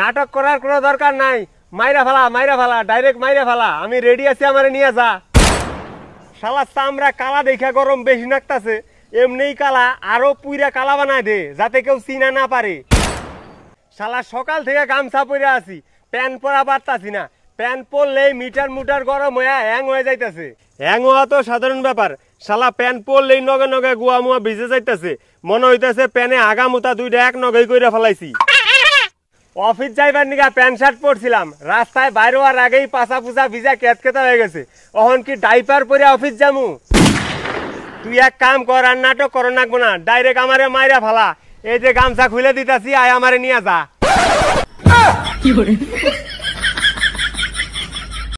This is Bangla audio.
নাটক করার কোনো দরকার নাই মাইরা ফালা মাইরা ফালা ডাইরেক্ট মাইরা ফালা আমি রেডি আছি আমার নিয়ে যা শালা চামড়া কালা দেখা গরম বেশি নাকতাছে এমনি কালা আরো পুইরা কালা বানায় দে যাতে কেউ চিনা না পারে শালা সকাল থেকে গামছা পরে আছি প্যান পরা পারতাছি না প্যান পরলে মিটার মুটার গরম হইয়া হ্যাং হয়ে যাইতেছে হ্যাং হওয়া তো সাধারণ ব্যাপার শালা প্যান পরলেই নগে নগে গুয়া মুয়া ভিজে যাইতেছে মনে হইতেছে প্যানে আগা দুইটা এক নগেই কইরা ফেলাইছি অফিস যাইবার নিগা প্যান্ট শার্ট পরছিলাম রাস্তায় বাইর হওয়ার আগেই পাশা পুসা ভিজা কেতা হয়ে গেছে অহন কি ডাইপার পরে অফিস যামু তুই এক কাম কর আর নাটক করো না না ডাইরেক্ট আমারে মাইরা ফালা এই যে গামছা খুলে দিতাছি আয় আমারে নিয়ে যা কি করে